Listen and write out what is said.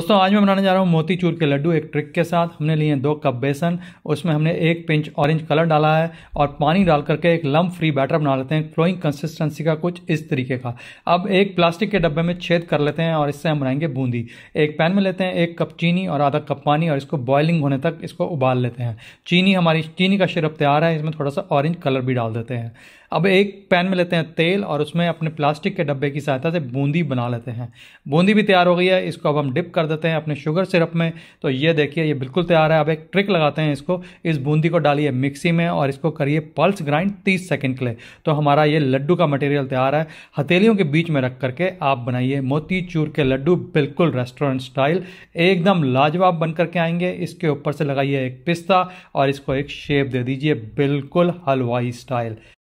दोस्तों आज मैं बनाने जा रहा हूँ मोतीचूर के लड्डू एक ट्रिक के साथ हमने लिए दो कप बेसन उसमें हमने एक पिंच ऑरेंज कलर डाला है और पानी डाल करके एक लम्ब फ्री बैटर बना लेते हैं फ्लोइंग कंसिस्टेंसी का कुछ इस तरीके का अब एक प्लास्टिक के डब्बे में छेद कर लेते हैं और इससे हम बनाएंगे बूंदी एक पैन में लेते हैं एक कप चीनी और आधा कप पानी और इसको बॉयलिंग होने तक इसको उबाल लेते हैं चीनी हमारी चीनी का शिरप तैयार है इसमें थोड़ा सा ऑरेंज कलर भी डाल देते हैं अब एक पैन में लेते हैं तेल और उसमें अपने प्लास्टिक के डब्बे की सहायता से बूंदी बना लेते हैं बूंदी भी तैयार हो गई है इसको अब हम डिप कर कर देते हैं अपने शुगर सिरप में तो ये देखिए ये बिल्कुल तैयार है अब एक ट्रिक लगाते हैं इसको इस बूंदी को डालिए मिक्सी में और इसको करिए पल्स ग्राइंड तीस सेकेंड के लिए तो हमारा ये लड्डू का मटेरियल तैयार है हथेलियों के बीच में रख करके आप बनाइए मोती चूर के लड्डू बिल्कुल रेस्टोरेंट स्टाइल एकदम लाजवाब बन करके आएंगे इसके ऊपर से लगाइए एक पिस्ता और इसको एक शेप दे दीजिए बिल्कुल हलवाई स्टाइल